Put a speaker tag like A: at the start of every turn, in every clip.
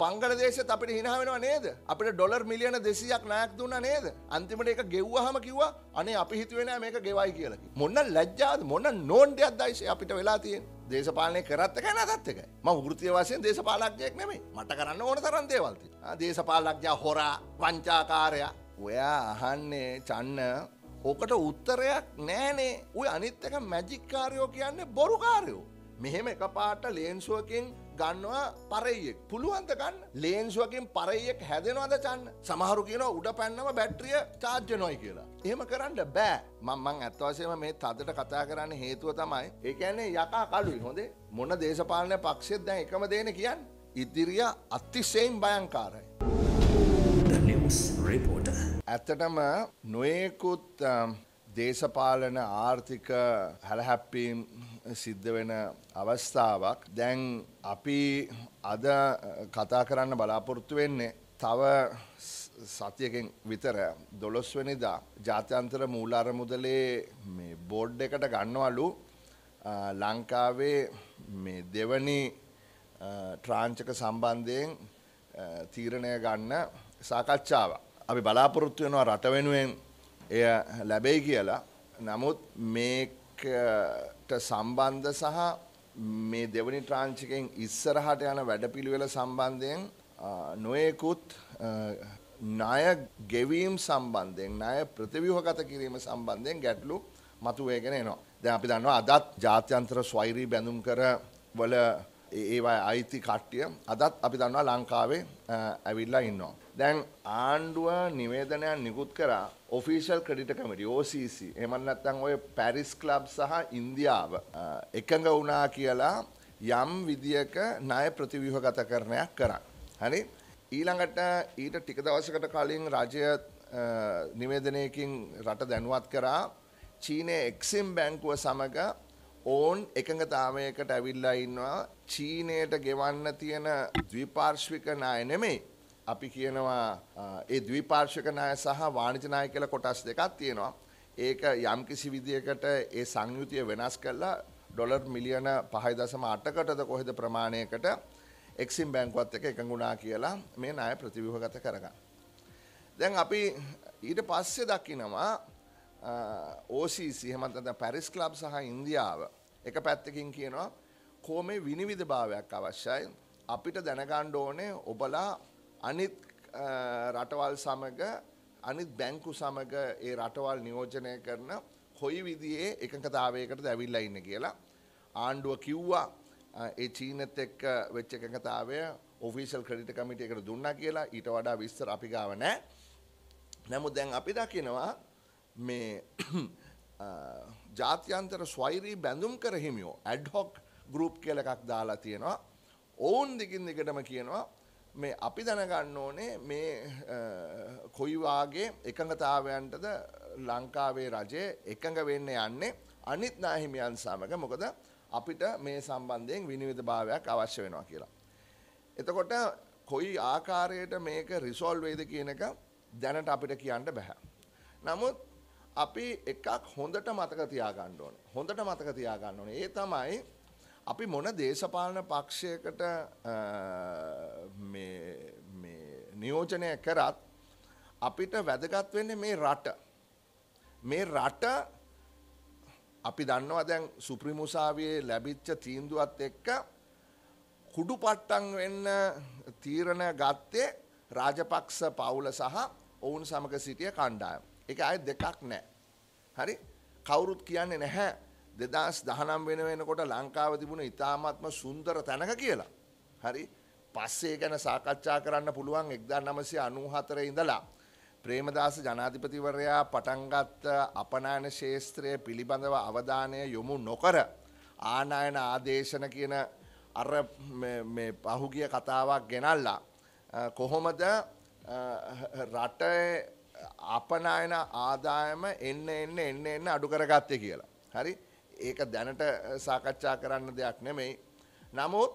A: බංගලදේශත් අපිට හිනාවෙනවා නේද අපිට ඩොර් මිලියන දෙසියක් නෑක් දුන්න නේද අන්තිමට එක ගෙව්වහම කිව්වා අනේ අපි හිතුවෙන මේක ගෙවයි කියලකි මොන්න ලැජ්ජාද මොන්න නෝන්ඩයක් දයිශ අපිට වෙලා තියෙන් දේශපාලනය කරත් එක නැතත් එකයි ම ෘතිය වශයෙන් දේශපාලක්ජයක් නෙමේ මට කරන්න ඕන තරන් දේවල්ති දේශපාලක්ජා හොරා වංචාකාරයා ඔයා අහන්නේ චන්න ඕකට උත්තරයක් නෑනේ ඔය අනිත් එක මැජික්කාරයෝ කියන්නේ බොරුකාරයෝ මෙහෙම එක පාට ලේන්සුවකින් ගන්නවා පරෙයෙක් පුළුවන්ත ගන්න ලේන්සුවකින් පරෙයෙක් හැදෙනවද චන්න සමහරු කියන උඩ පැන්නම බැට්‍රිය චාර්ජ නොයි කියලා. එහෙම කරන්න බෑ මංමං ඇත්වසේම මේ තදට කතා කරන්න හේතුව තමයි ඒකැන්නේ යකා කලුයි හොඳේ මොන දේශපාලනය පක්ෂෙත් දැන් එකම දේන කියන්න ඉදිරිිය අත්තිසයෙන් බයංකාරයි. ඇත්තටම නොයෙකුත් දේශපාලන ආර්ථික හැලහැප්පීම් සිද්ධ වෙන අවස්ථාවක්. දැන් අපි අද කතා කරන්න බලාපොරොත්තු වෙන්නේ තව සතියකින් විතර දොළොස්වනිදා ජාත්‍යන්තර මූල අරමුදලේ මේ බෝඩ් එකට ගන්නවලු ලංකාවේ මේ දෙවනි ට්‍රාංචක සම්බන්ධයෙන් තීරණය ගන්න සාකච්ඡාව. අපි බලාපොරොත්තු වෙනවා රට වෙනුවෙන් එය ලැබෙයි කියලා. නමුත් මේ ට සම්බන්ධ සහ මේ දෙවනි ට්‍රාංචිකෙන් ඉස්සරහට යන වැඩපිළිවෙල සම්බන්ධයෙන් නොයෙකුත් ණය ගෙවීම් සම්බන්ධයෙන් ණය ප්‍රතිව්‍යුහගත කිරීම සම්බන්ධයෙන් ගැටලු මතුවේගෙන එනවා. දැන් අපි දන්නවා අදත් ජාත්‍යන්තර ස්වෛරී බැඳුම් කර වල ඒවා අයිති කට්ටිය අදත් අපි දන්නවා ලංකාවේ ඇවිල්ලා ඉන්නවා. දැන් ආණ්ඩුව නිවේදනයක් නිකුත් කරා ඔෆිෂල් ක්‍රඩිට කමිටි OCC එහෙමත් නැත්නම් ඔය පැරිස් ක්ලබ් සහ ඉන්දියාව එකඟ වුණා කියලා යම් විදියක ණය ප්‍රතිව්‍යුහගත කරණයක් කරා. හරි? ඊළඟට ඊට ටික දවසකට කලින් රජය නිවේදනයකින් රට දැනුවත් කරා චීනයේ එක්සිම් බැංකුව සමග ඕන් එකඟතාවයකට ඇවිල්ලා ඉන්නවා චීනයට ගෙවන්න තියෙන ද්විපාර්ශ්වික ණය නෙමෙයි අපි කියනවා ඒ ද්විපාර්ශක ණය සහ වාණිජ ණය කියලා කොටස් දෙකක් තියෙනවා. ඒක යම්කිසි විදියකට ඒ සංයුතිය වෙනස් කරලා ඩොලර් මිලියන 5.8කටද කොහෙද ප්‍රමාණයකට එක්සිම් බැංකුවත් එක්ක එකඟුණා කියලා මේ ණය ප්‍රතිව්‍යුහගත කරගන්න. දැන් අපි ඊට පස්සේ දකිනවා OCC එහෙමත් නැත්නම් පැරිස් ක්ලබ් සහ ඉන්දියාව එක පැත්තකින් කියනවා කොහොමේ විනිවිදභාවයක් අවශ්‍යයි අපිට දැනගන්න ඕනේ ඔබලා අනිත් රටවල් සමග අනිත් බැංකු සමග ඒ රටවල් නියෝජනය කරන කොයි විදියේ එකකතාවයකට ඇවිල්ලා ඉන්න කියලා ආණ්ඩුව කිව්වා ඒ චීනත් එක්ක වෙච්ච එකකතාවය ඔෆිසිල් ක්‍රඩිට කමිට එකට දුන්නා කියලා ඊට වඩා විස්තර අපි ගාව නෑ නැමු දැන් අපි දකිනවා මේ ජාත්‍යන්තර ස්වෛරී බැඳුම් කර හිමියෝ ඇඩ්හොක් ගරුප් කියල එකක් දාලා තියෙනවා ඔවුන් දිගින් දිගටම කියනවා මේ අපි දැනගන්න ඕනේ මේ කොයිවාගේ එකඟතාවයන්ටද ලංකාවේ රජය එකඟ වෙන්න යන්නේ අනිත් නාහිමියන් සමඟ මොකද අපිට මේ සම්බන්ධයෙන් විනිවිධ භාවයක් අවශ්‍ය වෙනවා කියලා. එතකොට කොයි ආකාරයට මේක රිසෝල් වෙයිද කියන එක දැනට අපිට කියන්න බැහැ. නමුත් අපි එකක් හොඳට මතක තියාගන්න ඕනේ. හොඳට මතක තියාගන්න ඕනේ. ඒ තමයි අපි මොන දේශපාලන පක්ෂයකට නියෝජනය කරත් අපිට වැදගත් වෙන්නේ මේ රට. මේ රට අපි දන්නවා දැන් සුප්‍රිමුසාවියේ ලැබිච්ච තීන්දුවත් එක්ක කුඩු පට්ටන් වෙන්න තීරණ ගත්තේ රාජපක්ෂ පවුල සහ ඔවුන් සමග සිටිය කණ්ඩායම්. ඒක අය දෙකක් නෑ. හරි කවුරුත් කියන්නේ නැහැ දෙදස් දහනම් වෙන වෙනකොට ලංකාව තිබුණ ඉතාමත්ම සුන්දර තැනක කියලා. හරි පස්සේ ගැන සාකච්ඡා කරන්න පුළුවන් එක්දා නමසේ අනූහතර ඉඳලා. ප්‍රේමදාස ජනාධිපතිවරයා පටන්ගත් අපනාන ශේත්‍රය පිළිබඳව අවධානය යොමු නොකර ආනායන ආදේශන කියන අර පහුගිය කතාවක් ගෙනල්ලා. කොහොමද රට අපනායන ආදායම එන්න එන්න එන්න එන්න අඩු කරගත්තේ කියලා. හරි ඒක දැනට සාකච්ඡා කරන්න දෙයක් නෙමෙයි. නමුත්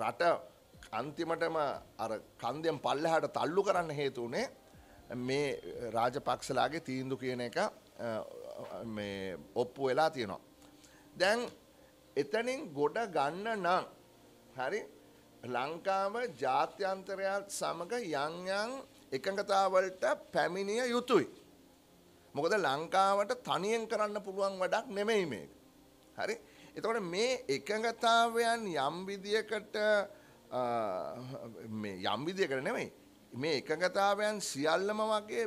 A: රට අන්තිමටම අර කන්දයම් පල්ලහට තල්ලු කරන්න හේතුනේ මේ රාජපක්ෂලාගේ තීන්දු කියන එක ඔප්පු වෙලා තියෙනවා. දැන් එතනින් ගොඩ ගන්න නම් හරි ලංකාව ජාත්‍යන්තරයත් සමඟ යංයන් එකඟතාවලට පැමිණිය යුතුයි. මොකද ලංකාවට තනියෙන් කරන්න පුළුවන් වැඩක් නෙමෙයි මේක. හරි? එතකොට මේ එකඟතාවයන් යම් විදියකට මේ යම් විදියකට නෙමෙයි. මේ එකඟතාවයන් සියල්ලම වගේ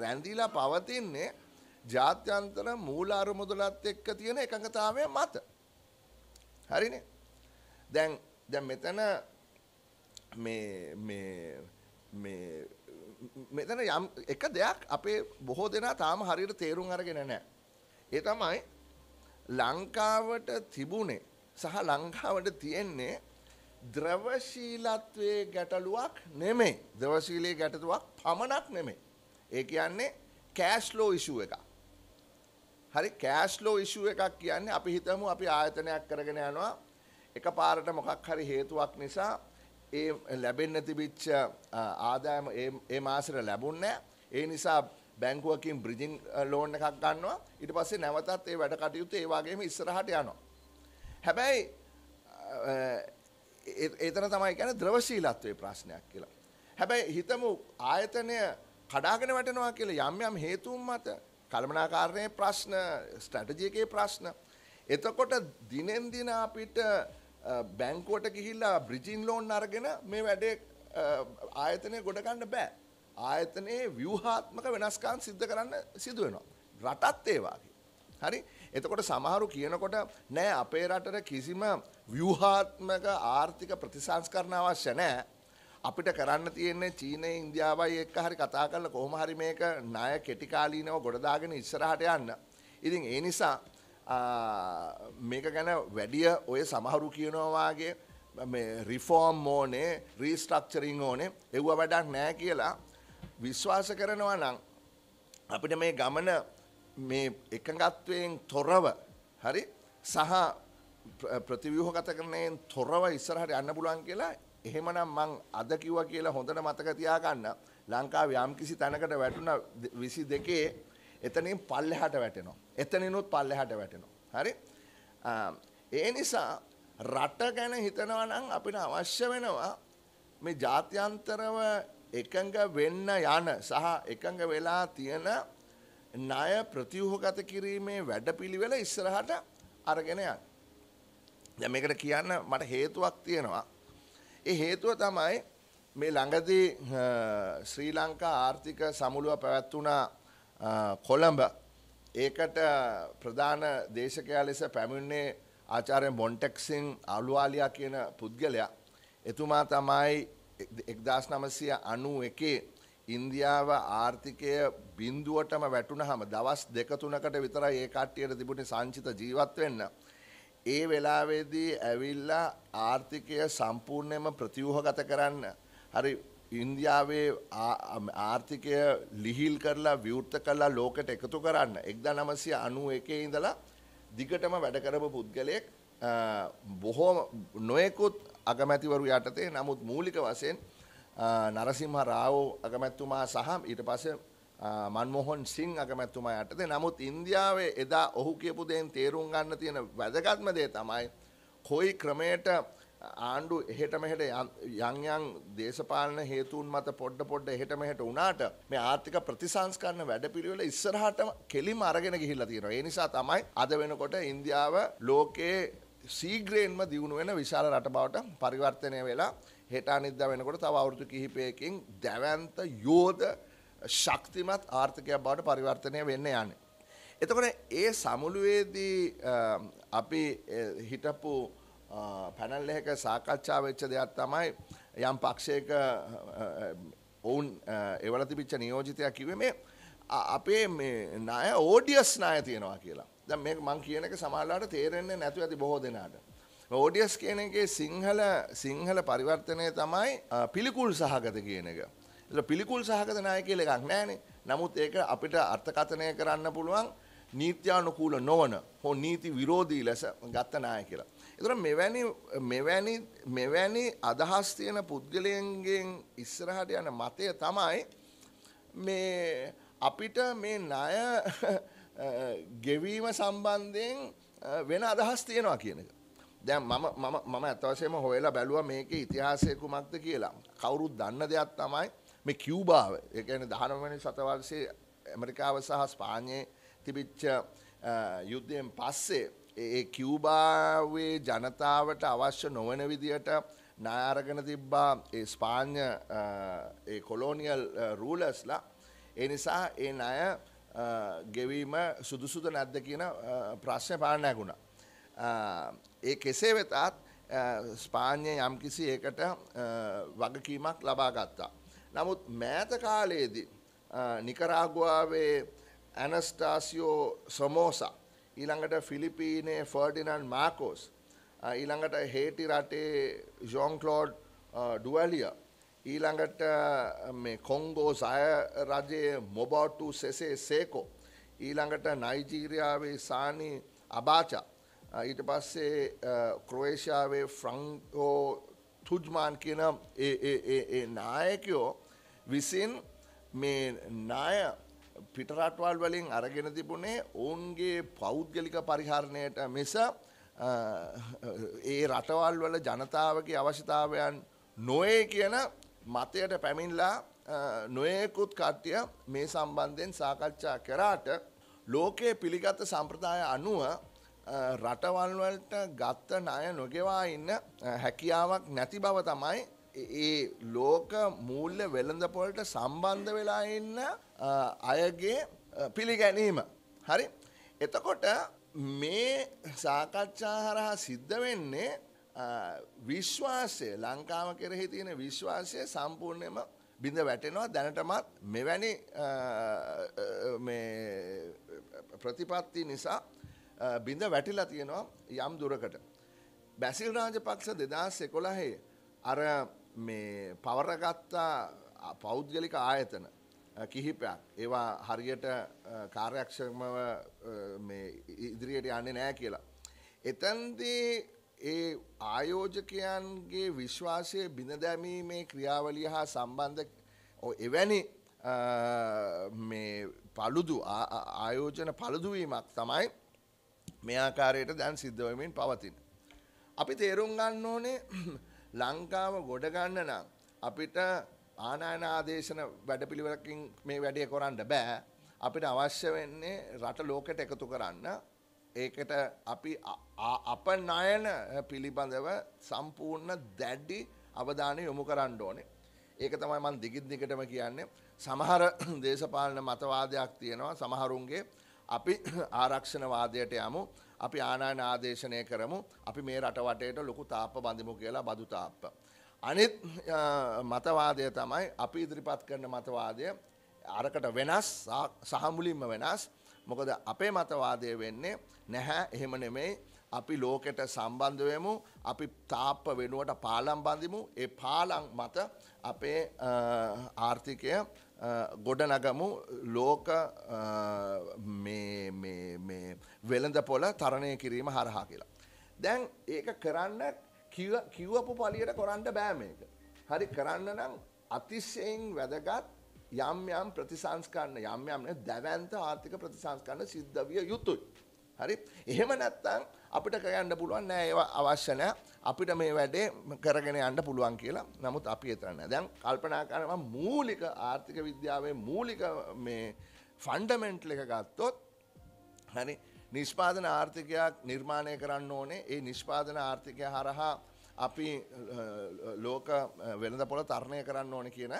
A: රැඳිලා පවතින්නේ ජාත්‍යන්තර මූල අරමුදලත් එක්ක තියෙන එකඟතාවය මත. හරිනේ? දැන් දැන් මෙතන මේ මේ මේ මෙතන යම් එක දෙයක් අපේ බොහෝ දෙනා තාම හරියට තේරුම් අරගෙන නැහැ. ඒ තමයි ලංකාවට තිබුණේ සහ ලංකාවට තියෙන්නේ ද්‍රවශීලත්වයේ ගැටලුවක් නෙමෙයි. ද්‍රවශීලයේ ගැටලුවක් පමණක් නෙමෙයි. ඒ කියන්නේ කෑෂ්ලෝ ඉෂුව එක. හරි කෑෂ්ලෝ ඉෂුව එකක් කියන්නේ අපි හිතමු අපි ආයතනයක් කරගෙන යනවා එක පාරට මොකක් හරි හේතුවක් නිසා ඒ ලැබෙන්න තිබිච්ච ආදායම ඒ මාසට ලැබුන්නේ ඒ නිසා බැංකුවකින් බ්‍රිජිං ලෝන් එකක් ගන්නවා ඊට පස්සේ නැවතත් ඒ වැඩ කටයුතු ඒ වගේම ඉස්සරහට යනවා. හැබැයි ඒතන තමයි කියන්නේ ද්‍රවශීලත්වයේ ප්‍රශ්නයක් කියලා. හැබැයි හිතමු ආයතනය කඩාගෙන වැටෙනවා කියලා යම් යම් හේතුන් මත කළමනාකාරණයේ ප්‍රශ්න ස්ට්‍රැටජි එකේ ප්‍රශ්න එතකොට දිනෙන් දින අපිට බැංකුවට ගිහිල්ලා බ්‍රිජින් ලෝන් අරගෙන මේ වැඩේ ආයතනය ගොඩගන්න බෑ. ආයතනයේ ව්‍යවහාත්මක වෙනස්කාන් සිද්ධ කරන්න සිදුවෙනවා. රටත් ඒවාගේ. හරි එතකොට සමහරු කියනකොට නෑ අපේ රටට කිසිම ව්‍යවහාත්මක ආර්ථික ප්‍රතිසංස්කරණ අවශ්‍ය නෑ අපිට කරන්න තියෙන්නේ චීනය ඉන්දියාවයි එක්ක හරි කතා කරලා කොහොම හරි මේක ණය කෙටි කාලීනව ගොඩදාගෙන ඉස්සරහට යන්න. ඉතින් ඒ නිසා මේක ගැන වැඩිය ඔය සමහරු කියනවාගේ රිෆෝර්ම් ඕනේ රීස්ට්‍රක්චරිං ඕනේ එව්ව වැඩක් නෑ කියලා විශ්වාස කරනවා නම් අපිට මේ ගමන මේ එකඟත්වයෙන් තොරව හරි සහ ප්‍රතිව්‍යහගත කරනයෙන් තොරව ඉස්සරහට යන්න පුළුවන් කියලා එහෙමනම් මං අද කිව්වා කියලා හොඳට මතක තියාගන්න ලංකාව යම් කිසි තැනකට වැටුණ විසි දෙකේ එතනින් පල්ලෙහාට වැටෙනවා. එතනිනුත් පල්ලෙහාට වැටෙනවා. හරි? ඒ නිසා රට ගැන හිතනවා නම් අපිට අවශ්‍ය වෙනවා මේ ජාත්‍යන්තරව එකඟ වෙන්න යන සහ එකඟ වෙලා තියෙන ණය ප්‍රතිව්‍යුහගත කිරීමේ වැඩපිළිවෙල ඉස්සරහට අරගෙන යන්න. දැන් මේකට කියන්න මට හේතුවක් තියෙනවා. ඒ හේතුව තමයි මේ ළඟදී ශ්‍රී ලංකා ආර්ථික සමුළුව පැවැත්වුණා කොළඹ ඒකට ප්‍රධාන දේශකයා ලෙස පැමිණේ ආචාරය මොන්ටෙක්සිං අලුවාලියා කියන පුද්ගලයා එතුමා තමයි එක්දස් නමසය අනු එකේ ඉන්දියාව ආර්ථිකය බින්දුවටම වැටුණහම දවස් දෙකතුනකට විතරයි ඒ කට්ටියට තිබුණේ සංචිත ජීවත් වෙන්න. ඒ වෙලාවේදී ඇවිල්ලා ආර්ථිකය සම්පූර්ණයම ප්‍රතිවූහගත කරන්න. හරි ඉන්දියාවේ ආර්ථිකය ලිහිල් කරලා විවෘත කරලා ලෝකට එකතු කරන්න එක්දා නමසය අනුව එකේ ඉඳලා දිගටම වැඩකරපු පුද්ගලයෙක් බොහෝම නොයෙකුත් අගමැතිවරු යටතේ නමුත් මූලික වසයෙන් නරසිම්හ රාවෝ අගමැත්තුමා සහම් ඊට පස මන්මොහොන් සිං අගමැත්තුමා යටතේ නමුත් ඉන්දියාවේ එදා ඔහු කියපු දෙෙන් තේරුම් ගන්න තියෙන වැදගත්ම දේ තමයි කොයි ක්‍රමයට ආණ්ඩු එහෙට මෙහෙට යම් යම් දේශපාලන හේතුන් මත පොඩ පොඩ එහෙට මෙහෙට වුණාට මේ ආර්ථික ප්‍රතිසංස්කරණ වැඩපිළිවෙල ඉස්සරහට කෙලිම අරගෙන ගිහිල්ලා තියෙනවා. ඒ නිසා තමයි අද වෙනකොට ඉන්දියාව ලෝකයේ සීග්‍රේන්ම දියුණු වෙන විශාල රට බවට පරිවර්තනය වෙලා හෙට අනිද්දා වෙනකොට තව අවුරුදු කිහිපයකින් දැවන්ත යෝධ ශක්තිමත් ආර්ථිකයක් බවට පරිවර්තනය වෙන්න යන්නේ. එතකොට ඒ සමුළුවේදී අපි හිටපු පැනල් එක සාකච්ඡා වෙච්ච දෙයක් තමයි යම් පක්ෂයක ඔවුන් එවල තිබිච්ච නියෝජිතයක් කිවේ මේ අපේ මේ ණය ඕඩියස් ණය තියෙනවා කියලා. දැන් මේක මං කියන එක සමහරවිට තේරෙන්නේ නැතු ඇති බොහෝ දෙනාට. ඕඩියස් කියන එකේ සිංහල සිංහල පරිවර්තනය තමයි පිළිකුල් සහගත කියන එක. ඒක පිළිකුල් සහගත ණය කියලා එකක් නැහැනේ. නමුත් ඒක අපිට අර්ථකථනය කරන්න පුළුවන් නීත්‍යානුකූල නොවන හෝ නීති විරෝධී ලෙස ගත්ත ණය කියලා. එතකොට මෙවැනි මෙවැනි මෙවැනි අදහස් තියෙන පුද්ගලයන්ගෙන් ඉස්සරහට යන මතය තමයි මේ අපිට මේ ණය ගෙවීම සම්බන්ධයෙන් වෙන අදහස් තියෙනවා කියන එක. දැන් මම මම මම අතවශ්‍යම හොයලා බැලුවා මේකේ ඉතිහාසය කුමක්ද කියලා. කවුරුත් දන්න දෙයක් තමයි මේ කියුබාව. ඒ කියන්නේ 19 වෙනි සතවර්ෂයේ ඇමරිකාව සහ ස්පාඤ්ඤේ තිබිච්ච යුද්ධයෙන් පස්සේ ඒ කිව්බාවේ ජනතාවට අවශ්‍ය නොවන විදිහට නායාරගෙන තිබ්බා ඒ ස්පාඤ්ඤ ඒ කොලෝනියල් රූලර්ස්ලා ඒ නිසා ඒ ණය ගෙවීම සුදුසුද නැද්ද කියන ප්‍රශ්නේ පාන්න ඇගුණා. ඒ කෙසේ වෙතත් ස්පාඤ්ඤ යම්කිසි ඒකට වගකීමක් ලබා ගත්තා. නමුත් මෑත කාලයේදී නිකරාගුවාවේ ඇනස්ටාසියෝ සමෝසා ඊළඟට ෆිලිපීනේ ෆර්ඩිනන් මාකෝස් ඊළඟට හේටි රටේ ජෝන්ක්ලෝඩ් ඩුවලිය ඊළඟට මේ කොංගෝ සය රජයේ මොබෝටු සෙසේ සේකෝ ඊළඟට නයිජීරියාවේ සානි අබාචා ඊට පස්සේ ක්‍රෝේෂාවේ ෆ්‍රංකෝ තුජ්මාන් කියන ඒ නායකයෝ විසින් මේ නාය පිටරටවල් වලින් අරගෙන තිබුණේ ඔවුන්ගේ පෞද්ගලික පරිහරණයට මිස ඒ රටවල් වල ජනතාවගේ අවශ්‍යතාවයන් නොයේ කියන මතයට පැමිණලා නොයෙකුත් කට්ටිය මේ සම්බන්ධයෙන් සාකච්ඡා කරාට ලෝකයේ පිළිගත සම්ප්‍රදාය අනුව රටවල්වලට ගත්ත ණය නොගෙවා ඉන්න හැකියාවක් නැති බව තමයි ඒ ලෝක මූල්‍ය වෙළඳපොලට සම්බන්ධ වෙලා ඉන්න අයගේ පිළිගැනීම. හරි එතකොට මේ සාකච්ඡා හරහා සිද්ධ වෙන්නේ විශ්වාසය ලංකාව කෙරෙහි තියෙන විශ්වාසය සම්පූර්ණයම බිඳ වැටෙනවා දැනටමත් මෙවැනි ප්‍රතිපත්ති නිසා බිඳ වැටිලා තියෙනවා යම් දුරකට. බැසිල් රාජපක්ෂ දෙදස් එකොළහේ අර මේ පවරගත්තා පෞද්ගලික ආයතන කිහිපයක් ඒවා හරියට කාර්යක්ෂමව ඉදිරියට යන්නේ නෑ කියලා. එතන්දී ඒ ආයෝජකයන්ගේ විශ්වාසය බිඳදැමීමේ ක්‍රියාවලිය හා සම්බන්ධ එවැනි මේ පළුදු ආයෝජන පළුදුවීමක් තමයි මේ ආකාරයට දැන් සිද්ධවමින් පවතින. අපි තේරුම් ගන්න ඕනේ ලංකාව ගොඩ ගන්න නම් අපිට ආනායන ආදේශන වැඩපිළිවෙලකින් මේ වැඩේ කරන්න බෑ. අපිට අවශ්‍ය වෙන්නේ රට ලෝකෙට එකතු කරන්න. ඒකට අපි අප ණයන පිළිබඳව සම්පූර්ණ දැඩි අවධානය යොමු කරන්න ඕනේ. ඒක තමයි මම දිගින් දිගටම කියන්නේ. සමහර දේශපාලන මතවාදයක් තියෙනවා. සමහරුන්ගේ අපි ආරක්ෂණවාදයට යමු. අපි ආනායන ආදේශනය කරමු අපි මේ රටවටේට ලොකු තාප්ප බඳිමු කියලා බදු තාප්ප. අනිත් මතවාදය තමයි අපි ඉදිරිපත් කරන මතවාදය අරකට වෙනස් සහමුලින්ම වෙනස් මොකද අපේ මතවාදය වෙන්නේ නැහැ එහෙම නෙමෙයි අපි ලෝකෙට සම්බන්ධවයමු අපි තාප්ප වෙනුවට පාලම් බඳිමු ඒ පාලං මත අපේ ආර්ථිකය ගොඩනගමු ලෝක මේ වෙළඳ පොල තරණය කිරීම හරහා කියලා. දැන් ඒක කරන්න කිව්වපු පලියට කොරන්න බෑමේක. හරි කරන්න නම් අතිශයෙන් වැදගත් යම් යම් ප්‍රතිසංස්කරන්න යම් යම්න දැවන්ත ආර්ථික ප්‍රතිසංස්කරන්න සිද්ධවිය යුතුයි. හරි එහෙම නැත්තං අපිට කරන්න පුළුවන් නෑ ඒවා අවශ්‍යනය අපිට මේ වැඩේ කරගෙන යන්න පුළුවන් කියලා නමුත් අපි එතරන්න දැන් කල්පනා කරම මූලික ආර්ථික විද්‍යාවේ මූලික මේ ෆන්ඩමෙන්ට්ල එක ගත්තොත් හැනි නිෂ්පාදන ආර්ථිකයක් නිර්මාණය කරන්න ඕනේ ඒ නිෂ්පාදන ආර්ථිකය හරහා අපි ලෝක වෙළඳ පොළ තරණය කරන්න ඕන කියන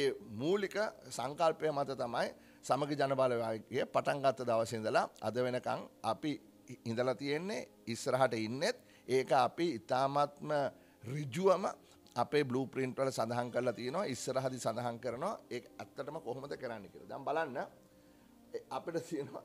A: ඒ මූලික සංකල්පය මත තමයි සමග ජනබලවාගේ පටන්ගත්ත දවසිඳලා අද වෙනකං අපි ඉඳලා තියෙන්නේ ඉස්සරහට ඉන්නෙත් ඒක අපි ඉතාමත්ම රිජුවම අපේ බ්ලූ ප්‍රින්ට්වල සඳහන් කරලා තියෙනවා ඉස්සරහදි සඳහන් කරනවා ඒ ඇත්තටම කොහොමද කරන්න කියලා. දැන් බලන්න අපිට තියෙනවා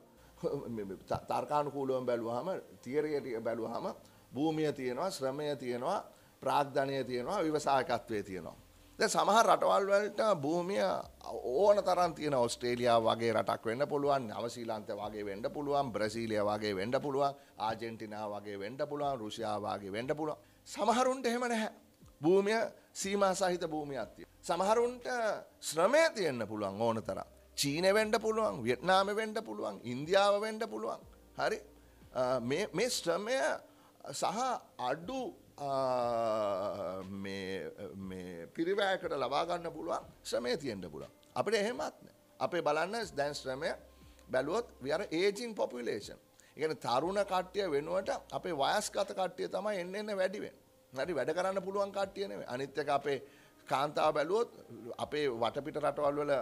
A: තර්කානුකූලුවම බැලුවහම තියරයට බැලුවහම භූමිය තියෙනවා ශ්‍රමය තියෙනවා ප්‍රාග්ධනය තියෙනවා විවසායකත්වය තියෙනවා. ද සමහ රටවල් වලට භූමිය ඕන තරන් තියෙන ඔස්ට්‍රේලියයා වගේ රටක් වෙන්න පුළුවන් නවසීලන්ත වගේ වෙන්ඩ පුළුවන් බ්‍රසීලිය වගේ වෙන්ඩ පුළුවන් ආජෙන්ටිනා වගේ වෙන්ඩ පුළුවන් රුෂයාවාගේ වෙන්ඩ පුළුවන් සමහරුන්ට එහෙම නැහැ. භූමිය සීමා සහිත භූමියත්තිය. සමහරුන්ට ශ්‍රමය තියෙන්න්න පුළුවන් ඕන තරම්. චීන වෙන්ඩ පුළුවන් වියට්නාම වෙන්ඩ පුළුවන් ඉන්දියාව වෙන්ඩ පුළුවන් හරි මේ ශ්‍රමය සහ අඩ්ඩු පිරිවෑකට ලබාගන්න පුළුවන් ශ්‍රමය තියෙන්ට පුළන් අපට එහෙමත්න අපේ බලන්න දැන් ශ්‍රමය බැලුවොත් විර ඒජින් පොපිලේෂන් එකන තරුණ කට්ටිය වෙනුවට අපේ වයස්කත කට්ටිය තමයි එන්න එන්න වැඩිවෙන් හරි වැඩ කරන්න පුළුවන් කට්ටියනේ අනිත්‍යක අපේ කාන්තාව බැලුවොත් අපේ වටපිට රටවල් වල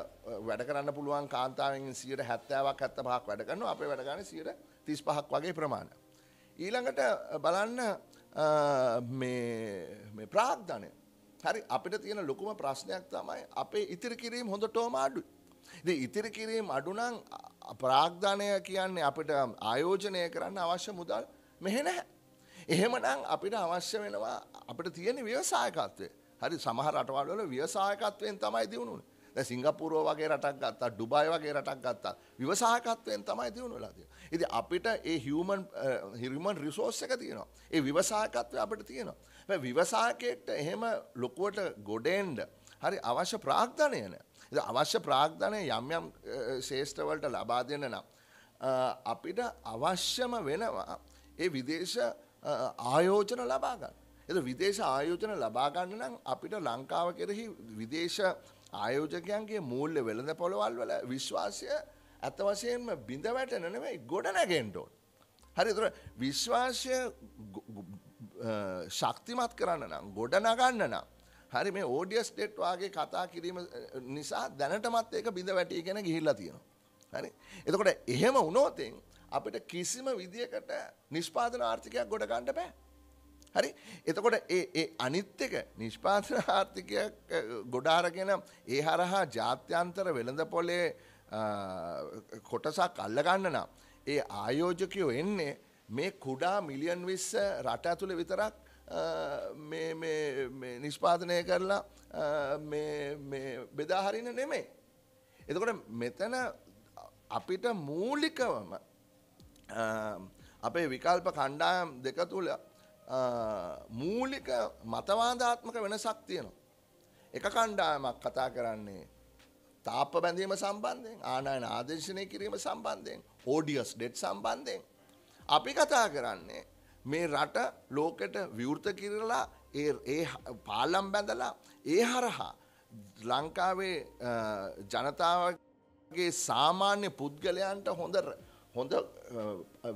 A: වැඩ කරන්න පුළුවන් කාන්තාවෙන් 70ක් 75ක් වැඩ කරනවා අපේ වැඩ ගන්න 35ක් වගේ ප්‍රමාණය. ඊළඟට බලන්න මේ මේ ප්‍රාග්ධනය. හරි අපිට තියෙන ලොකුම ප්‍රශ්නයක් තමයි අපේ ඉතිරි කිරීම හොඳටම අඩුයි. ඉතින් ඉතිරි කිරීම අඩු නම් ප්‍රාග්ධනය කියන්නේ අපිට ආයෝජනය කරන්න අවශ්‍ය මුදල් මෙහෙ නැහැ. එහෙමනම් අපිට අවශ්‍ය වෙනවා අපිට තියෙන ව්‍යවසායකත්වය හරි සමහර රටවල්වල ව්‍යවසායකත්වයෙන් තමයි දියුණුනේ. දැන් සිංගප්පූරුව වගේ රටක් ගත්තා, ඩුබායි වගේ රටක් ගත්තා. ව්‍යවසායකත්වයෙන් තමයි දියුණු වෙලා තියෙන්නේ. ඉතින් අපිට ඒ human human resource එක තියෙනවා. ඒ ව්‍යවසායකත්වය අපිට තියෙනවා. හැබැයි ව්‍යවසායකයෙක්ට එහෙම ලොකුවට ගොඩෙන්න හරි අවශ්‍ය ප්‍රාග්ධනය නැහැ. ඉතින් අවශ්‍ය ප්‍රාග්ධනය යම් යම් ශේෂ්ඨවලට ලබා දෙන්න නම් අපිට අවශ්‍යම වෙනවා ඒ විදේශ ආයෝජන ලබා ගන්න. එද විදේශ ආයෝජන ලබාගන්න නම් අපිට ලංකාව කෙරෙහි විදේශ ආයෝජකයන්ගේ මූල්්‍ය වෙළඳ පොළවල් වල විශ්වාසය ඇත වශයෙන්ම බිඳ වැටන නෙමයි ගොඩ නැගෙන්ටෝන්. හරි තුර විශ්වාසය ශක්තිමත් කරන්න නම් ගොඩ නගන්න නම් හරි මේ ඕඩියස් ටෙට් වගේ කතා කිරීම නිසා දැනටමත් ඒක බිඳ වැටිය ගැෙන ගිහිල්ලා තියෙනවා. හරි එතකොට එහෙම උනෝතෙන් අපිට කිසිම විදිකට නිෂ්පාදන ආර්ථිකයක් ගොඩගණ්ඩ බෑ හරි එතකොට ඒ අනිත් එක නිෂ්පාසන ආර්ථිකයක් ගොඩාරගෙන ඒ හරහා ජාත්‍යන්තර වෙළඳ පොලේ කොටසක් අල්ලගන්න නම් ඒ ආයෝජකයෝ එන්නේ මේ කුඩා මිලියන් විස්ස රට ඇතුළ විතරක් නිෂ්පාදනය කරලා බෙදාහරින නෙමේ. එතකොට මෙතන අපිට මූලිකවම අපේ විකල්ප කණ්ඩායම් දෙක තුළ මූලික මතවාදාත්මක වෙනසක් තියෙනවා. එක කණ්ඩායමක් කතා කරන්නේ තාප බැඳීම සම්බන්ධයෙන් ආනායන ආදේශනය කිරීම සම්බන්ධයෙන් ඕඩියස් ඩෙට් සම්බන්ධයෙන්. අපි කතා කරන්නේ මේ රට ලෝකෙට විවෘත කිරලා ඒ පාලම් බැඳලා ඒ හරහා ලංකාවේ ජනතාවගේ සාමාන්‍ය පුද්ගලයන්ට හොඳ හොඳ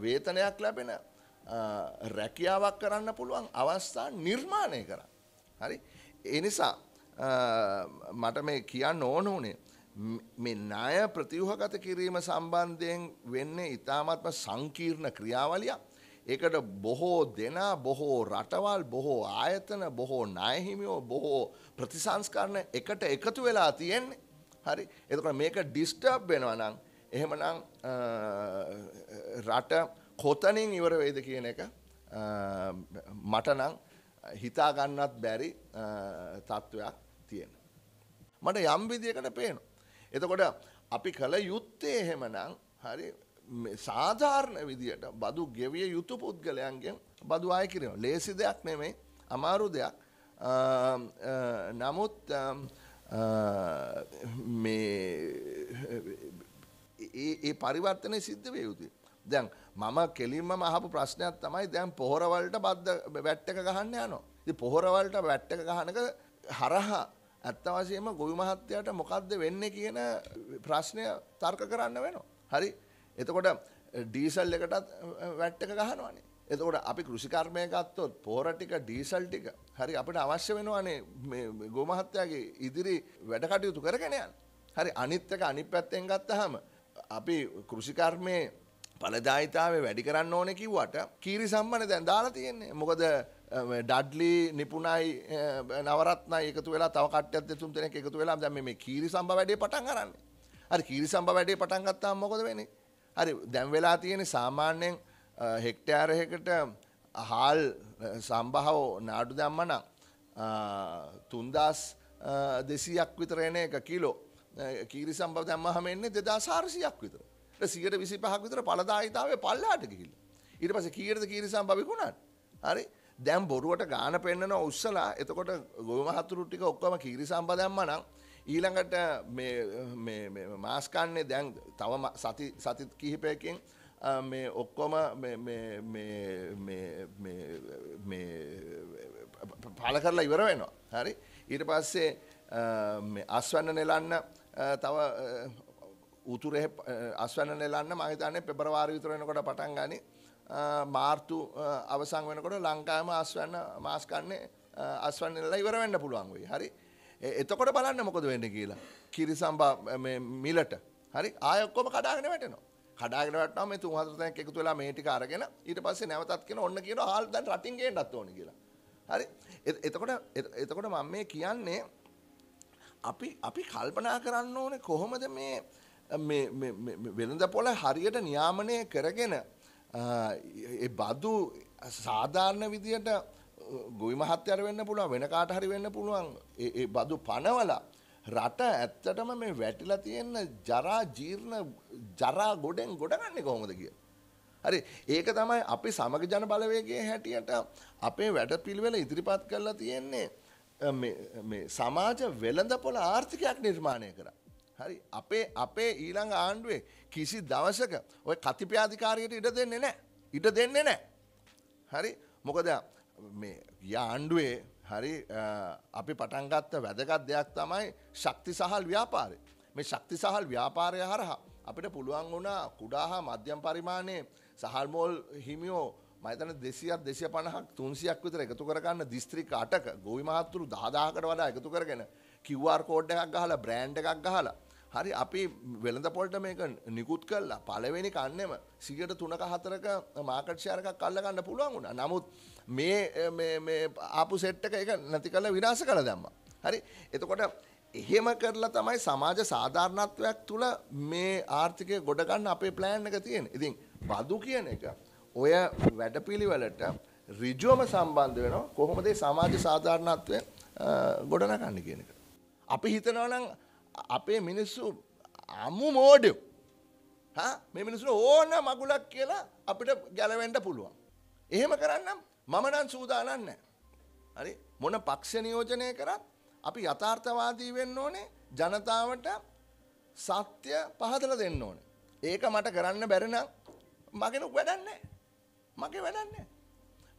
A: වේතනයක් ලැබෙන රැකියාවක් කරන්න පුළුවන් අවස්ථා නිර්මාණය කර. හරි එනිසා මට මේ කියන්න ඕන වනේ මේ ණය ප්‍රතිවහගත කිරීම සම්බන්ධයෙන් වෙන්නේ ඉතාමත්ම සංකීර්ණ ක්‍රියාවලියක්. ඒකට බොහෝ දෙනා බොහෝ රටවල් බොහෝ ආයතන බොහෝ ණයහිමියෝ බොහෝ ප්‍රතිසංස්කරණ එකට එකතු වෙලා තියෙන්නේ. හරි. එතකොට මේක ඩිස්ටර්බ් වෙනවා නම් එහෙමනම් රට කොතනින් ඉවර වේද කියන එක මටනං හිතාගන්නත් බැරි තත්ත්වයක් තියෙන. මට යම්විදියකට පේනු. එතකොට අපි කළ යුත්තේ එහෙමනං හරි සාධාරණ විදියට බදු ගෙවිය යුතු පුද්ගලයන්ගෙන් බදු අය කිරීම ලේසි දෙයක් නෙමෙයි අමාරු දෙයක් නමුත් ඒ පරිවර්තනය සිද්ධ වේ යුතුයි. දැන් මම කෙලින්ම මහපු ප්‍රශ්නයක් තමයි දැන් පොහොරවලට බද්ධ වැට්ටක ගහන්න යනවා. ඉතින් පොහොරවලට වැට්ටක ගහනක හරහා ඇත්ත වශයෙන්ම ගොවි මහත්තයාට මොකද්ද වෙන්නේ කියන ප්‍රශ්නය තර්ක කරන්න වෙනවා. හරි. එතකොට ඩීසල් එකටත් වැට්ටක ගහනවානේ. එතකොට අපි කෘෂිකර්මය ගත්තොත් පොහොර ටික ඩීසල් ටික හරි අපිට අවශ්‍ය වෙනවානේ මේ ගොවි මහත්තයාගේ ඉදිරි වැඩ කටයුතු කරගෙන යන්න. හරි අනිත් එක අනිත් පැත්තෙන් ගත්තාම අපි කෘෂිකර්මයේ පලදායිතාව වැඩි කරන්න ඕන කිව්වට කීරි සම්බන දැන් දාලා තියෙන්නේ මොකද ඩඩ්ලි නිපුණයි නවරත්න එකතු වෙලා තව කට්ටත් තුන් දෙනෙක් එකතු වෙලා දැන් මේ කීරි සම්බ වැඩේ පටන් ගන්නන්නේ හරි කීරි සම්බ වැඩේ පටන් ගත්තාම මොකද වෙන්නේ හරි දැන් වෙලා තියෙන සාමාන්‍යයෙන් හෙක්ටයාරයකට හාල් සම්බහෝ නාඩු දැම්මනම් තුන්දස් දෙසියක් විතරයන එක කිලෝ කීරි සම්බව දැම්මහම එන්නේ දෙදා සාරසියක් විතර සියට විසි පහක් විතර පලදායිතාව පල්ලාට කිහිල්ල. ඉට පස කියරද කීරිසම් භවිකුණාට හරි දැම් බොරුවට ගාන පෙන්න්නන උත්සලා එතකොට ගොමහතුරුට්ටික ඔක්කම කිරි සම්පදැම්ම නම් ඊළඟට මාස්කන්නේ දැන් තව සතිත් කිහිපයකින් මේ ඔක්කොම පල කරලා ඉවර වෙනවා හරි ඊට පස්සේ අස්වන්න නෙලන්න තව උතුරෙ අස්වන නෙලන්න මහිතන්නේ පෙබරවාරි විතර වෙනකොට පටන් ගනි මාර්තු අවසන් වෙනකොට ලංකාවම අස්වන්න මාස් කන්නේ අස්වන් නෙලලා ඉවර වෙන්න පුළුවන් වෙයි. හරි. එතකොට බලන්න මොකද වෙන්නේ කියලා. කිරිසම්බා මේ මිලට. හරි. ආය ඔක්කොම කඩාගෙන වැටෙනවා. කඩාගෙන වැටෙනවා මේ තුන් හතර තැනක් එකතු වෙලා මේ ටික අරගෙන ඊට පස්සේ නැවතත් කියන ඔන්න කියනවා ආල් දැන් රටින් ගේන්නත් ඕනේ කියලා. හරි. එතකොට එතකොට මම මේ කියන්නේ අපි අපි කල්පනා කරන්න ඕනේ කොහොමද මේ වෙළඳ පොළ හරියට නියාමනය කරගෙන බදු සාධාරණ විදියට ගොවි මහත්තයර වෙන්න පුළුවන් වෙන කාට හරි වෙන්න පුළුවන් ඒ බදු පනවලා රට ඇත්තටම මේ වැටිලා තියෙන ජරා ජීර්ණ ජරා ගොඩෙන් ගොඩගන්නේ කොහොමද කිය. හරි ඒක තමයි අපි සමග ජන බලවේගේ හැටියට අපේ වැඩ පිළිවෙල ඉදිරිපත් කරලා තියෙන්නේ සමාජ වෙළඳ පොළ ආර්ථිකයක් නිර්මාණය කරා. හරි අපේ අපේ ඊළඟ ආණ්ඩුවේ කිසි දවසක ඔය කතිප්‍යාධිකාරයට ඉඩ දෙන්නේ නෑ ඉඩ දෙන්නේ නෑ. හරි මොකද ආණ්ඩුවේ හරි අපි පටන්ගත්ත වැදගත් දෙයක් තමයි ශක්ති සහල් ව්‍යාපාරය මේ ශක්ති සහල් ව්‍යාපාරය හරහා අපිට පුළුවන් වුණා කුඩා හා මධ්‍යම් පරිමාණයේ සහල්මෝල් හිමියෝ මතන දෙසියක් දෙසය පණහක් තුන්සියක් විතර එකතු කරගන්න දිස්ත්‍රික අටක ගොවි මහත්තුරු දාදාකට වඩා එකතු කරගෙන කිව්වාර් කෝඩ් එකක් ගහලා බ්‍රෑන්් එකක් ගහලා හරි අපි වෙළඳ පොල්ට මේක නිකුත් කල්ලා පලවෙනි කන්නෙම සිගට තුනක හතරක මාකට්ෂාරකක් කල්ලගන්න පුළුවන් වුණ නමුත් මේ ආපු සෙට්ටක එක නැති කල විනාස කළ දැම්ම. හරි එතකොට එහෙම කරලා තමයි සමාජ සාධාරණත්වයක් තුළ මේ ආර්ථිකය ගොඩගන්න අපේ ප්ලෑන් එක තියෙන. ඉතින් බදු කියන එක ඔය වැඩපිළිවෙලට ඍජුවම සම්බන්ධ වෙනවා කොහොමද සමාජ සාධාරණත්වය ගොඩනගන්නේ කියන එක. අපි හිතනවා නම් අපේ මිනිස්සු අමු මෝඩයෝ මේ මිනිසුන ඕන මගුලක් කියලා අපිට ගැලවෙන්ඩ පුළුවන්. එහෙම කරන්නම් මමනන් සූදානන්න. හරි මොන පක්ෂ නියෝජනය කරත් අපි යථාර්ථවාදී වෙන්න ඕනේ ජනතාවට සත්‍ය පහදල දෙන්න ඕනේ. ඒක මට කරන්න බැරිනම් මගෙනු වැඩන්නේ. මගේ වැඩන්නේ.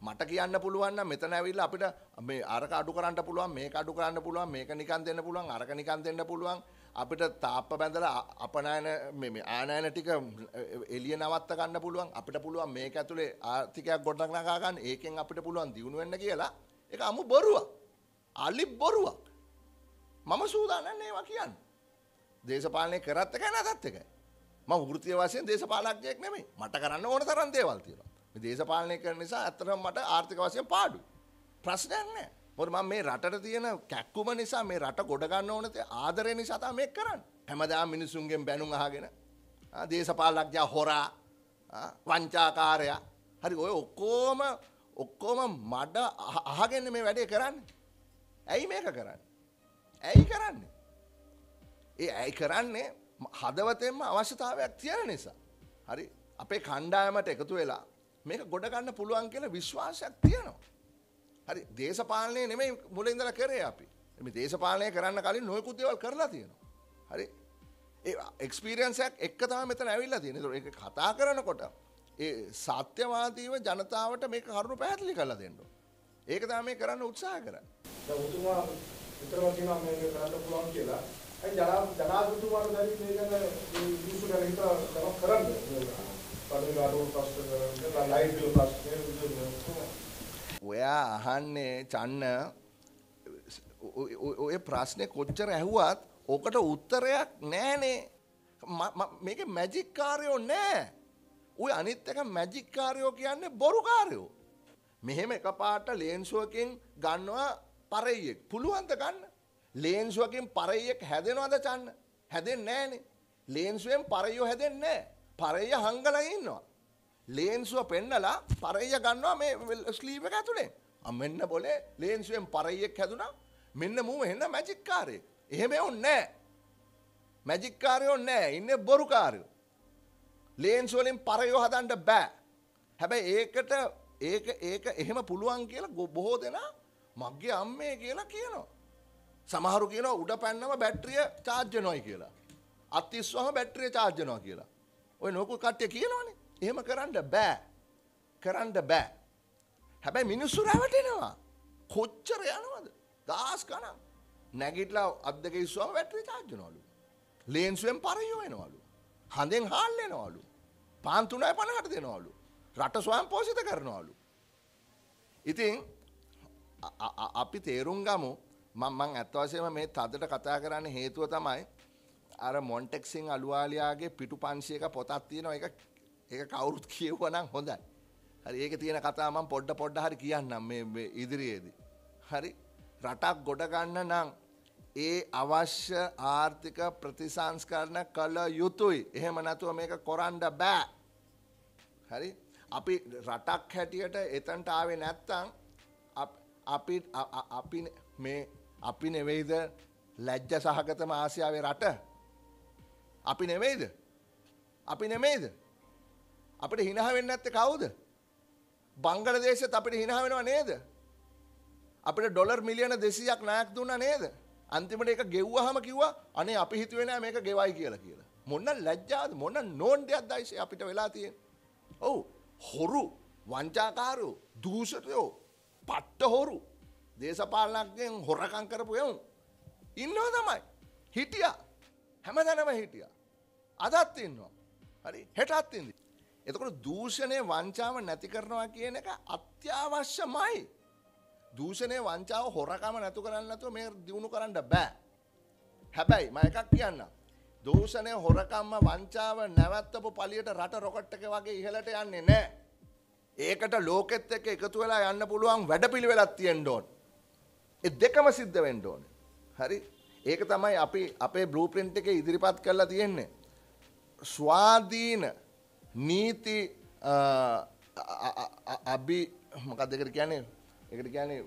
A: මට කියන්න පුළුවන් නම් මෙතන ඇවිල්ලා අපිට මේ අරක අඩු කරන්න පුළුවන් මේක අඩු කරන්න පුළුවන් මේක නිකන් දෙන්න පුළුවන් අරක නිකන් දෙන්න පුළුවන් අපිට තාප්ප බැඳලා අපනයන මේ ආනයන ටික එළිය නවත්ත ගන්න පුළුවන් අපිට පුළුවන් මේක ඇතුලේ ආර්ථිකයක් ගොඩනගා ගන්න ඒකෙන් අපිට පුළුවන් දියුණු වෙන්න කියලා ඒක අමු බොරුවක් අලි බොරුවක් මම සූදානම් ඒවා කියන්න දේශපාලනය කරත් එකයි නැතත් එකයි මම වෘත්තීය වශයෙන් දේශපාලනඥයෙක් නෙමෙයි මට කරන්න ඕන තරම් දේවල් තියෙනවා මේ දේශපාලනය කරන නිසා ඇත්තටම මට ආර්ථික වශයෙන් පාඩුයි. ප්‍රශ්නයක් නැහැ. මොකද මම මේ රටට තියෙන කැක්කුම නිසා මේ රට ගොඩ ගන්න ඕන තේ ආදරය නිසා තමයි මේක කරන්නේ. හැමදාම මිනිසුන්ගෙන් බැනුම් අහගෙන ආ දේශපාලනඥයා හොරා වංචාකාරයා හරි ඔය ඔක්කොම ඔක්කොම මඩ අහගෙන මේ වැඩේ කරන්නේ. ඇයි මේක කරන්නේ? ඇයි කරන්නේ? ඒ ඇයි කරන්නේ හදවතෙන්ම අවශ්‍යතාවයක් තියෙන නිසා. හරි අපේ කණ්ඩායමට එකතු වෙලා මේක ගොඩගන්න පුළුවන් කියලා විශ්වාසයක් තියෙනවා. හරි දේශපාලනය නෙමෙයි මුල ඉඳලා කරේ අපි. මේ දේශපාලනය කරන්න කලින් නොයෙකුත් දේවල් කරලා තියෙනවා. හරි ඒ එක්ස්පීරියන්ස් එකක් එක්ක තමයි මෙතන ඇවිල්ලා තියෙන්නේ. ඒක කතා කරනකොට ඒ සත්‍යවාදීව ජනතාවට මේක කරුණු පැහැදිලි කරලා දෙන්න ඒක තමයි මේ කරන්න උත්සාහ කරන්නේ. දැන් උතුමා විතරම කියනවා මේක කරන්න පුළුවන් කියලා. ඒ ජනාධිපතිතුමාට දැන් මේක මේ මිනිස්සු ගැන හිතලා කරන්න. ඔයා අහන්නේ චන්න ඔය ප්‍රශ්නය කොච්චර ඇහුවත් ඕකට උත්තරයක් නෑනේ මේක මැජික්කාරයෝ නෑ ඔය අනිත් එක මැජික්කාරයෝ කියන්නේ බොරුකාරයෝ මෙහෙම එක පාට ලේන්සුවකින් ගන්නවා පරෙයෙක් පුළුවන්ද ගන්න ලේන්සුවකින් පරෙයෙක් හැදෙනවද චන්න හැදෙන් නෑනේ ලේන්සුවෙන් පරයෝ හැදෙන් නෑ පරය හංගලා ඉන්නවා. ලේන්සුව පෙන්නලා පරය ගන්නවා මේ ස්ලීව එක ඇතුලේ. අ මෙන්න බොලේ ලේන්සුවෙන් පරයෙක් හැදුනා. මෙන්න මූ එන්න මැජික් කාර්යය. එහෙම ඕනේ නැහැ. මැජික් කාර්යෝ නැහැ. ඉන්නේ බොරු කාර්යෝ. ලේන්ස් වලින් පරයෝ හදන්න බෑ. හැබැයි ඒකට ඒක ඒක එහෙම පුළුවන් කියලා බොහෝ දෙනා මගේ අම්මේ කියලා කියනවා. සමහරු කියනවා උඩ පැන්නම බැටරිය charge වෙනවයි කියලා. අතිස්වහම බැටරිය charge වෙනවා කියලා. ඔය නොකුල් කට්ටය කියනවනේ එහෙම කරන්න බෑ කරන්න බෑ. හැබැයි මිනිස්සු රැවටෙනවා කොච්චර යනවද දස් කනම් නැගිටලා අදක ස්වාම වැටරි චාජනවලු. ලේන්සුවෙන් පරයෝයනවලු. හඳෙන් හාල්ලෙනවලු. පන්තුනයි පණහට දෙනවලු. රට ස්වයම් පෝසිත කරනවලු. ඉතින් අපි තේරුම් ගමු මං ඇත්වසයම මේ තදට කතා කරන්න හේතුව තමයි අර මොන්ටෙක්සින් අලුවාලයාගේ පිටු පන්සියක පොතත් තියෙනවා එක ඒ කවුරුත් කියවනම් හොඳයි හරි ඒක තියෙන කතාමම් පොඩ්ඩ පොඩ්ඩ හරි කියන්නම් මේ ඉදිරියේදී. හරි රටක් ගොඩගන්න නම් ඒ අවශ්‍ය ආර්ථික ප්‍රතිසංස්කරණ කළ යුතුයි එහෙම නැතුව මේක කොරන්ඩ බෑ. හරි අපි රටක් හැටියට එතන්ට ආවේ නැත්තං අපි අපි මේ අපි නෙවෙයිද ලැජ්ජ සහගතම ආසියාවේ රට අපි නෙමෙයිද? අපි නෙමෙයිද? අපිට hina වෙන්නේ නැත්තේ කවුද? බංගලාදේශෙත් අපිට hina වෙනව නේද? අපිට ඩොලර් මිලියන 200ක් ණයක් දුන්නා නේද? අන්තිමට ඒක ගෙව්වහම කිව්වා අනේ අපි හිතුවේ නෑ මේක ගෙවයි කියලා කියලා. මොන ලැජ්ජාද මොන නෝන්ඩයක්ද අයිසේ අපිට වෙලා තියෙන්නේ. ඔව් හොරු වංචාකාරයෝ දූෂකයෝ පට්ට හොරු දේශපාලනඥයන් හොරකම් කරපු එවුන් ඉන්නව තමයි. හිටියා හැමදැනම හිටිය. අදත් ඉන්නවා. හරි හෙටත් ඉදි. එතකොට දූෂණය වංචාව නැති කරනවා කියන එක අත්‍යවශ්‍යමයි. දූෂණය වංචාව හොරකම නැතු කරන්නතු මේ දියුණු කරන්න බෑ. හැබැයි ම එකක් කියන්න. දූෂණය හොරකම්ම වංචාව නැවත්තපු පලියට රට රොකට්ටක වගේ ඉහලට යන්නේ නෑ. ඒකට ලෝකෙත් එක එකතු වෙලා යන්න පුළුවන් වැඩ පිළිවෙලත් තියෙන් ඩෝන්. එ දෙකම සිද්ධ වෙන්ඩෝන. හරි ඒක තමයි අපි අපේ බ්ලූප්‍රින්ට් එක ඉදිරිපත් කරලා තියෙන්නේ. ස්වාධීන නීති අබි මොකක්ද ඒකට කියන්නේ ඒකට කියන්නේ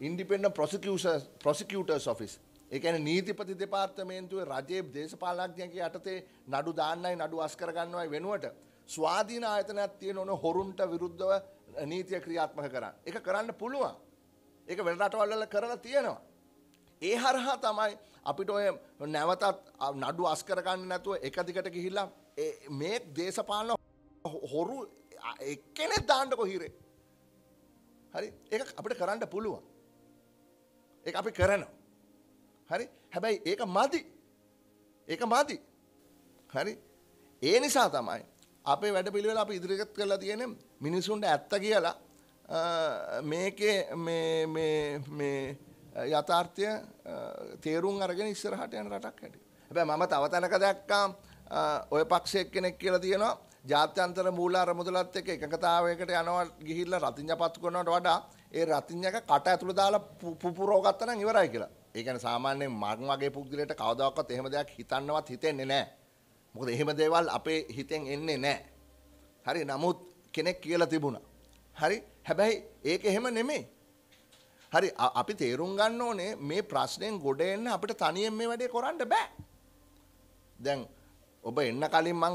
A: ඉන්ඩිපෙන්ඩන්ට් ප්‍රොසිකියුටර්ස් ප්‍රොසිකියුටර්ස් ඔෆිස් ඒ කියන්නේ නීතිපති දෙපාර්තමේන්තුවේ රජයේ දේශපාලනඥයන්ගේ යටතේ නඩු දාන්නයි නඩු අස් කරගන්නවයි වෙනුවට ස්වාධීන ආයතනයක් තියෙන ඕන හොරුන්ට විරුද්ධව නීතිය ක්‍රියාත්මක කරන්න. ඒක කරන්න පුළුවන්. ඒක වෙන රටවල් වල කරලා තියෙනවා. ඒ හරහා තමයි අපිට ඔය නැවතත් නඩු අස්කරගන්න නැතුව එක දිගට ගිහිල්ලා මේ දේශපාලන හොරු එක්කෙනෙ දාන්නට කොහිරේ. හරි ඒ අපිට කරන්න පුළුවන්. ඒ අපි කරන. හරි හැබැයි ඒක මදි ඒක මදි හරි ඒ නිසා තමයි අපේ වැඩ පිළිවෙල අපි ඉදිරිගත් කරලා තියෙන මිනිසුන්ට ඇත්ත කියලා මේකේ මේ යථාර්ථය තේරුම් අරගෙන ඉස්සරහට යන රටක් හැටි. හැබැයි මම තව තැනක දැක්කා ඔය පක්ෂයේ කෙනෙක් කියලා තියෙනවා ජාත්‍යන්තර මූල අරමුදලත් එක්ක එකඟතාවයකට යනවා ගිහිල්ලා රතිඤ්ඤ පත්තු කරනවට වඩා ඒ රතිඤ්ඤක කට ඇතුළේ දාලා පුපුරව ගත්තා නම් ඉවරයි කියලා. ඒ කියන්නේ සාමාන්‍යයෙන් මං වගේ පුද්ගලයට කවදාවත් එහෙම දෙයක් හිතන්නවත් හිතෙන්නේ නැහැ. මොකද එහෙම දේවල් අපේ හිතෙන් එන්නේ නැහැ. හරි නමුත් කෙනෙක් කියලා තිබුණා. හරි හැබැයි ඒක එහෙම නෙමෙයි. හරි අපි තේරුම් ගන්න ඕනේ මේ ප්‍රශ්නයෙන් ගොඩ එන්න අපිට තනියෙන් මේ වැඩේ කරන්න බෑ. දැන් ඔබ එන්න කලින් මං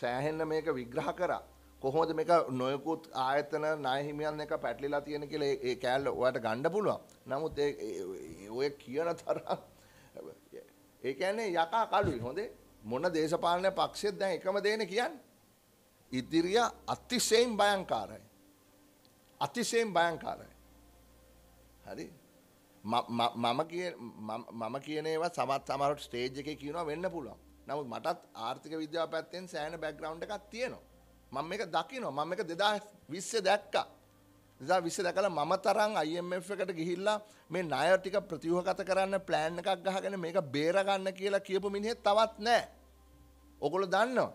A: සෑහෙන්න මේක විග්‍රහ කරා. කොහොමද මේක නොයකුත් ආයතන නායහිමියන් එක පැටලිලා තියෙන කියලා ඒ කෑල්ල ඔයාලට ගන්න පුළුවන්. නමුත් ඒ ඔය කියන තරම් ඒ කියන්නේ යකා කළුයි හොඳේ. මොන දේශපාලන පක්ෂෙත් දැන් එකම දේනේ කියන්නේ. ඉදිරිය අතිශයින් භයංකාරයි. අතිශයින් භයංකාරයි. හරි මම කිය මම කියනවා සමත් සමරට ස්ටේජ් එකේ කියනවා වෙන්න පුළුවන්. නමුත් මටත් ආර්ථික විද්‍යාව පැත්තෙන් සෑහෙන බෑග්ග්‍රවුන්ඩ් එකක් තියෙනවා. මම මේක දකිනවා. මම මේක 2020 දැක්කා. 2020 දැකලා මම තරම් IMF එකට ගිහිල්ලා මේ ණය ටික ප්‍රතිවහගත කරන්න ප්ලෑන් එකක් ගහගෙන මේක බේර ගන්න කියලා කියපු මිනිහෙක් තවත් නැහැ. ඔගොල්ලෝ දන්නවා.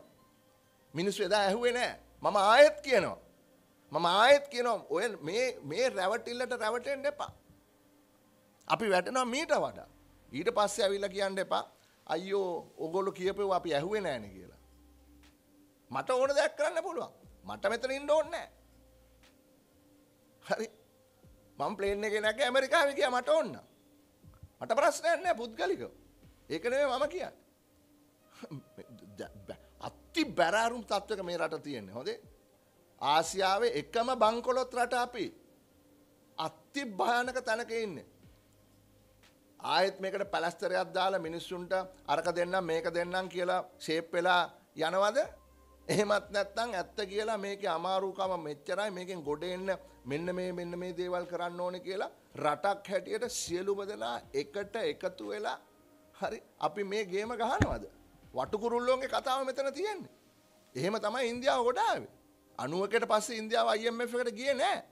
A: මිනිස්සු එදා ඇහුවේ නැහැ. මම ආයෙත් කියනවා. මම ආයෙත් කියනවා ඔය මේ මේ රැවටිල්ලට රැවටෙන්න එපා. අපි වැටෙනවා මීට වඩා. ඊට පස්සේ ඇවිල්ලා කියන්න එපා අයියෝ ඔගොල්ලෝ කියපෙව අපි ඇහුවේ නෑනේ කියලා. මට ඕන දෙයක් කරන්න පුළුවන්. මට මෙතන ඉන්න ඕනේ හරි. මම ප්ලේන් එකේ නැග ඇමරිකාවේ ගියා මට ඕන. මට ප්‍රශ්නයක් නෑ පුද්ගලිකව. ඒක නෙමෙයි මම කියන්නේ. අති බැරාරුම් තත්වයක මේ රට තියෙන්නේ. හොඳේ. ආසියාවේ එකම බංකොලොත් රට අපි. අති භයානක තැනක ඉන්නේ. ආයෙත් මේකට පැලස්තරයක් දාලා මිනිස්සුන්ට අරක දෙන්නම් මේක දෙන්නම් කියලා ෂේප් වෙලා යනවද? එහෙමත් නැත්නම් ඇත්ත කියලා මේකේ අමාරුකම මෙච්චරයි මේකෙන් ගොඩ එන්න මෙන්න මේ මෙන්න මේ දේවල් කරන්න ඕනේ කියලා රටක් හැටියට සියලුම දෙනා එකට එකතු වෙලා හරි අපි මේ ගේම ගහනවද? වටුකුරුල්ලෝන්ගේ කතාව මෙතන තියෙන්නේ. එහෙම තමයි ඉන්දියාව ගොඩ ආවේ. 90කට පස්සේ ඉන්දියාව IMF එකට ගියේ නෑ.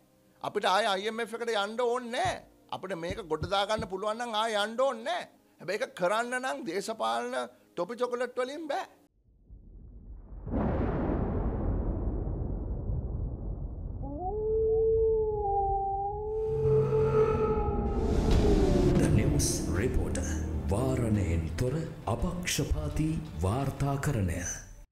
A: අපිට ආය IMF එකට යන්න ඕනේ නෑ. අපට මේක ගොඩදාගන්න පුළුවන්න්න ආ යන්ඩ ඕන්න හැබැ එක කරන්න නම් දේශපාලන තොපි චොකොලට් වලින් බෑ රිපෝට වාරණයෙන් තොර අපක්ෂපාති වාර්තා කරණය